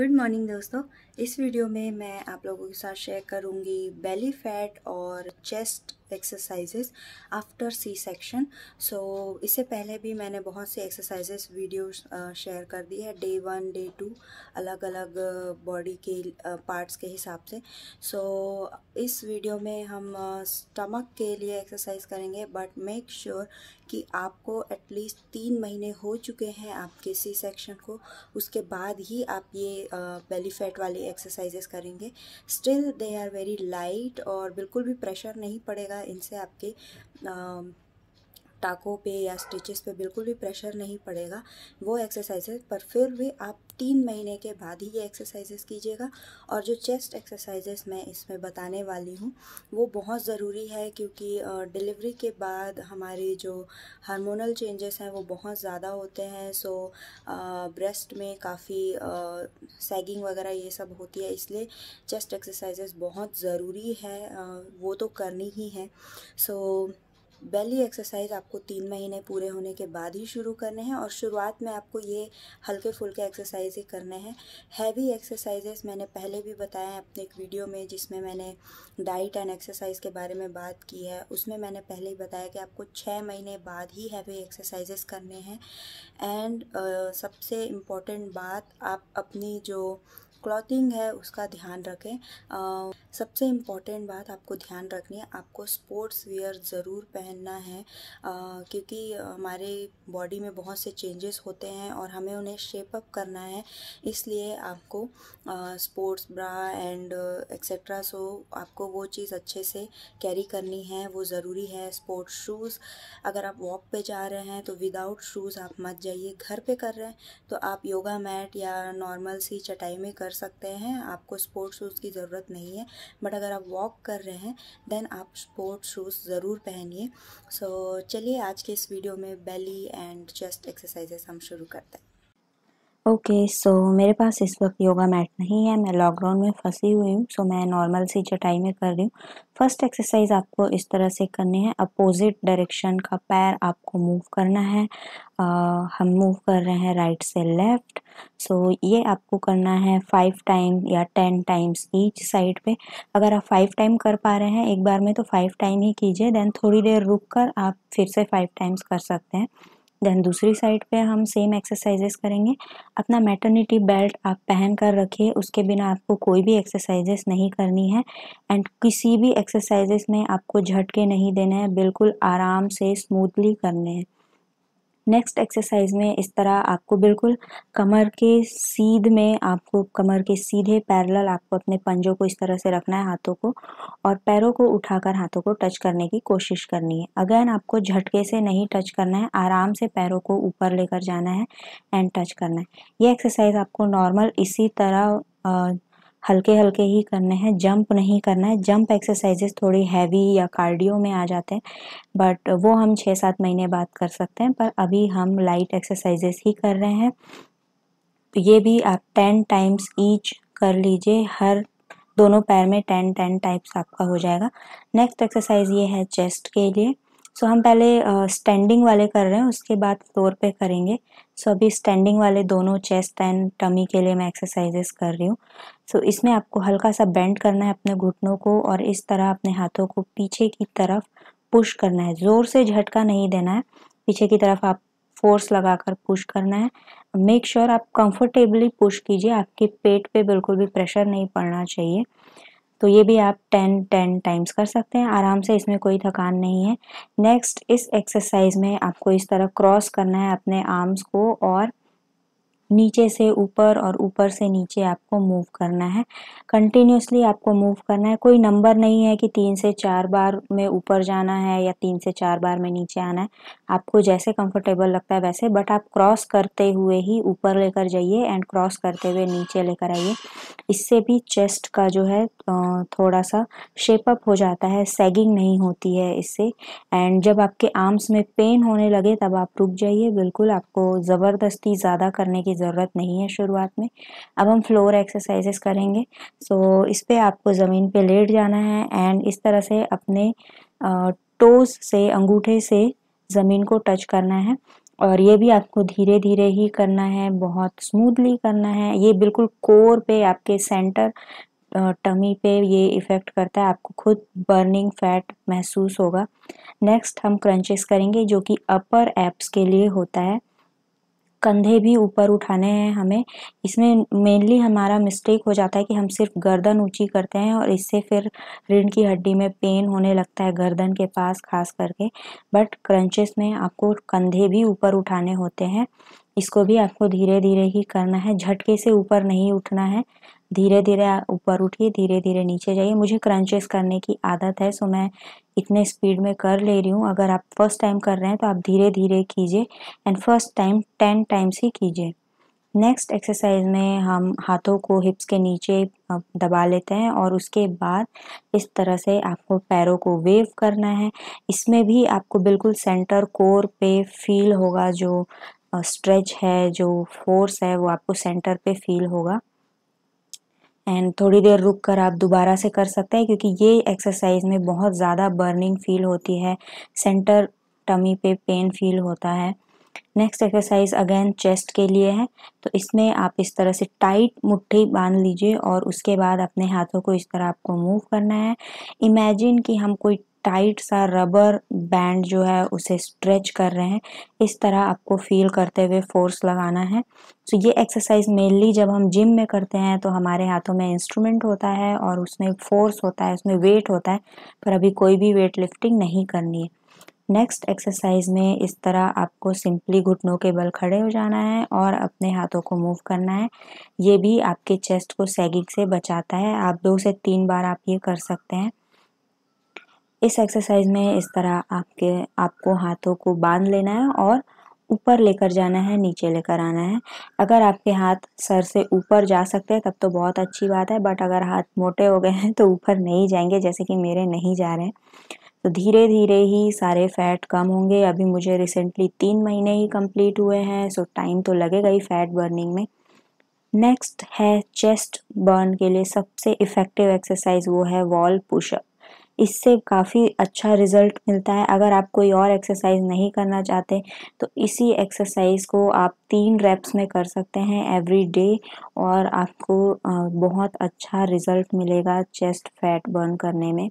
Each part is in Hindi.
गुड मॉर्निंग दोस्तों इस वीडियो में मैं आप लोगों के साथ शेयर करूंगी बेली फैट और chest exercises after C section so इससे पहले भी मैंने बहुत से एक्सरसाइजेस वीडियोस शेयर कर दी है डे वन डे टू अलग अलग बॉडी के पार्ट्स के हिसाब से सो so, इस वीडियो में हम स्टमक के लिए एक्सरसाइज करेंगे बट मेक श्योर कि आपको एटलीस्ट तीन महीने हो चुके हैं आपके सी सेक्शन को उसके बाद ही आप ये बेली फैट वाली एक्सरसाइजेस करेंगे still they are very light और बिल्कुल भी प्रेशर नहीं पड़ेगा इनसे आपके टाकों पे या स्टिचेस पे बिल्कुल भी प्रेशर नहीं पड़ेगा वो एक्सरसाइजेज पर फिर भी आप तीन महीने के बाद ही ये एक्सरसाइजेस कीजिएगा और जो चेस्ट एक्सरसाइजेस मैं इसमें बताने वाली हूँ वो बहुत ज़रूरी है क्योंकि डिलीवरी के बाद हमारे जो हार्मोनल चेंजेस हैं वो बहुत ज़्यादा होते हैं सो ब्रेस्ट में काफ़ी सैगिंग वगैरह ये सब होती है इसलिए चेस्ट एक्सरसाइजेस बहुत ज़रूरी है वो तो करनी ही है सो so, बेली एक्सरसाइज आपको तीन महीने पूरे होने के बाद ही शुरू करने हैं और शुरुआत में आपको ये हल्के फुल्के एक्सरसाइज ही करने हैं हैवी एक्सरसाइजेस मैंने पहले भी बताया है अपने एक वीडियो में जिसमें मैंने डाइट एंड एक्सरसाइज के बारे में बात की है उसमें मैंने पहले ही बताया कि आपको छः महीने बाद ही हैवी एक्सरसाइजेस करने हैं एंड uh, सबसे इम्पॉर्टेंट बात आप अपनी जो क्लॉथिंग है उसका ध्यान रखें सबसे इम्पॉर्टेंट बात आपको ध्यान रखनी है आपको स्पोर्ट्स वेयर ज़रूर पहनना है आ, क्योंकि हमारे बॉडी में बहुत से चेंजेस होते हैं और हमें उन्हें शेप अप करना है इसलिए आपको sports bra and etcetera so आपको वो चीज़ अच्छे से कैरी करनी है वो ज़रूरी है स्पोर्ट्स शूज़ अगर आप वॉक पे जा रहे हैं तो विदाउट शूज़ आप मत जाइए घर पे कर रहे हैं तो आप योगा मैट या नॉर्मल सी चटाई में कर कर सकते हैं आपको स्पोर्ट शूज़ की ज़रूरत नहीं है बट अगर आप वॉक कर रहे हैं देन आप स्पोर्ट शूज़ ज़रूर पहनिए सो so, चलिए आज के इस वीडियो में बेली एंड चेस्ट एक्सरसाइजेस हम शुरू करते हैं ओके सो मेरे पास इस वक्त योगा मैट नहीं है मैं लॉकडाउन में फंसी हुई हूँ सो so, मैं नॉर्मल सी चटाई में कर रही हूँ फर्स्ट एक्सरसाइज आपको इस तरह से करनी है अपोजिट डायरेक्शन का पैर आपको मूव करना है आ, हम मूव कर रहे हैं राइट से लेफ्ट सो so, ये आपको करना है फाइव टाइम या टेन टाइम्स ईच साइड पे अगर आप फाइव टाइम कर पा रहे हैं एक बार में तो फाइव टाइम ही कीजिए देन थोड़ी देर रुक कर आप फिर से फाइव टाइम्स कर सकते हैं देन दूसरी साइड पे हम सेम एक्सरसाइजेस करेंगे अपना मैटर्निटी बेल्ट आप पहन कर रखिए उसके बिना आपको कोई भी एक्सरसाइजेस नहीं करनी है एंड किसी भी एक्सरसाइजेस में आपको झटके नहीं देने हैं बिल्कुल आराम से स्मूथली करने हैं नेक्स्ट एक्सरसाइज में इस तरह आपको बिल्कुल कमर के सीध में आपको कमर के सीधे पैरेलल आपको अपने पंजों को इस तरह से रखना है हाथों को और पैरों को उठाकर हाथों को टच करने की कोशिश करनी है अगेन आपको झटके से नहीं टच करना है आराम से पैरों को ऊपर लेकर जाना है एंड टच करना है ये एक्सरसाइज आपको नॉर्मल इसी तरह हल्के हल्के ही करने हैं जंप नहीं करना है जंप एक्सरसाइजेस थोड़ी हैवी या कार्डियो में आ जाते हैं बट वो हम छः सात महीने बाद कर सकते हैं पर अभी हम लाइट एक्सरसाइजेस ही कर रहे हैं ये भी आप टेन टाइम्स ईच कर लीजिए हर दोनों पैर में टेन टेन टाइप्स आपका हो जाएगा नेक्स्ट एक्सरसाइज ये है चेस्ट के लिए सो हम पहले स्टैंडिंग वाले कर रहे हैं उसके बाद फ्लोर पे करेंगे सो अभी स्टैंडिंग वाले दोनों चेस्ट एंड टमी के लिए मैं एक्सरसाइजेस कर रही हूँ सो इसमें आपको हल्का सा बेंड करना है अपने घुटनों को और इस तरह अपने हाथों को पीछे की तरफ पुश करना है ज़ोर से झटका नहीं देना है पीछे की तरफ आप फोर्स लगाकर पुश करना है मेक श्योर sure आप कंफर्टेबली पुश कीजिए आपके पेट पे बिल्कुल भी प्रेशर नहीं पड़ना चाहिए तो ये भी आप टेन टेन टाइम्स कर सकते हैं आराम से इसमें कोई थकान नहीं है नेक्स्ट इस एक्सरसाइज में आपको इस तरह क्रॉस करना है अपने आर्म्स को और नीचे से ऊपर और ऊपर से नीचे आपको मूव करना है कंटिन्यूसली आपको मूव करना है कोई नंबर नहीं है कि तीन से चार बार में ऊपर जाना है या तीन से चार बार में नीचे आना है आपको जैसे कंफर्टेबल लगता है वैसे बट आप क्रॉस करते हुए ही ऊपर लेकर जाइए एंड क्रॉस करते हुए नीचे लेकर आइए इससे भी चेस्ट का जो है थोड़ा सा शेप अप हो जाता है सैगिंग नहीं होती है इससे एंड जब आपके आर्म्स में पेन होने लगे तब आप रुक जाइए बिल्कुल आपको ज़बरदस्ती ज़्यादा करने की ज़रूरत नहीं है शुरुआत में अब हम फ्लोर एक्सरसाइजेस करेंगे सो so, इस पर आपको ज़मीन पर लेट जाना है एंड इस तरह से अपने टोज़ से अंगूठे से ज़मीन को टच करना है और ये भी आपको धीरे धीरे ही करना है बहुत स्मूथली करना है ये बिल्कुल कोर पे आपके सेंटर टमी पे ये इफ़ेक्ट करता है आपको खुद बर्निंग फैट महसूस होगा नेक्स्ट हम क्रंचेस करेंगे जो कि अपर एप्स के लिए होता है कंधे भी ऊपर उठाने हैं हमें इसमें मेनली हमारा मिस्टेक हो जाता है कि हम सिर्फ गर्दन ऊंची करते हैं और इससे फिर रीढ़ की हड्डी में पेन होने लगता है गर्दन के पास खास करके बट क्रंचेस में आपको कंधे भी ऊपर उठाने होते हैं इसको भी आपको धीरे धीरे ही करना है झटके से ऊपर नहीं उठना है धीरे धीरे ऊपर उठिए धीरे धीरे नीचे जाइए मुझे क्रंचेस करने की आदत है सो मैं इतने स्पीड में कर ले रही हूँ अगर आप फर्स्ट टाइम कर रहे हैं तो आप धीरे धीरे कीजिए and first time ten times ही कीजिए नेक्स्ट एक्सरसाइज में हम हाथों को हिप्स के नीचे दबा लेते हैं और उसके बाद इस तरह से आपको पैरों को वेव करना है इसमें भी आपको बिल्कुल सेंटर कोर पे फील होगा जो स्ट्रेच है जो फोर्स है वो आपको सेंटर पे फील होगा एंड थोड़ी देर रुक कर आप दोबारा से कर सकते हैं क्योंकि ये एक्सरसाइज में बहुत ज़्यादा बर्निंग फील होती है सेंटर टमी पे पेन फील होता है नेक्स्ट एक्सरसाइज अगेन चेस्ट के लिए है तो इसमें आप इस तरह से टाइट मुट्ठी बांध लीजिए और उसके बाद अपने हाथों को इस तरह आपको मूव करना है इमेजिन कि हम कोई टाइट सा रबर बैंड जो है उसे स्ट्रेच कर रहे हैं इस तरह आपको फील करते हुए फोर्स लगाना है तो so, ये एक्सरसाइज मेनली जब हम जिम में करते हैं तो हमारे हाथों में इंस्ट्रूमेंट होता है और उसमें फोर्स होता है उसमें वेट होता है पर अभी कोई भी वेट लिफ्टिंग नहीं करनी है नेक्स्ट एक्सरसाइज में इस तरह आपको सिंपली घुटनों के बल खड़े हो जाना है और अपने हाथों को मूव करना है ये भी आपके चेस्ट को सैगिंग से बचाता है आप दो से तीन बार आप ये कर सकते हैं इस एक्सरसाइज में इस तरह आपके आपको हाथों को बांध लेना है और ऊपर लेकर जाना है नीचे लेकर आना है अगर आपके हाथ सर से ऊपर जा सकते हैं तब तो बहुत अच्छी बात है बट अगर हाथ मोटे हो गए हैं तो ऊपर नहीं जाएंगे जैसे कि मेरे नहीं जा रहे हैं तो धीरे धीरे ही सारे फैट कम होंगे अभी मुझे रिसेंटली तीन महीने ही कंप्लीट हुए हैं सो टाइम तो लगेगा ही फैट बर्निंग में नेक्स्ट है चेस्ट बर्न के लिए सबसे इफ़ेक्टिव एक्सरसाइज वो है वॉल पुशअप इससे काफ़ी अच्छा रिज़ल्ट मिलता है अगर आप कोई और एक्सरसाइज नहीं करना चाहते तो इसी एक्सरसाइज को आप तीन रेप्स में कर सकते हैं एवरी डे और आपको बहुत अच्छा रिज़ल्ट मिलेगा चेस्ट फैट बर्न करने में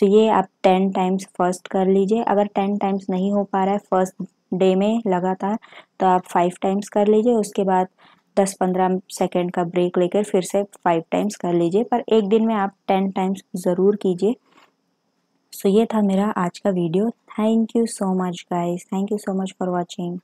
तो ये आप टेन टाइम्स फर्स्ट कर लीजिए अगर टेन टाइम्स नहीं हो पा रहा है फर्स्ट डे में लगातार तो आप फाइव टाइम्स कर लीजिए उसके बाद दस पंद्रह सेकेंड का ब्रेक लेकर फिर से फाइव टाइम्स कर लीजिए पर एक दिन में आप टेन टाइम्स ज़रूर कीजिए सो ये था मेरा आज का video thank you so much guys thank you so much for watching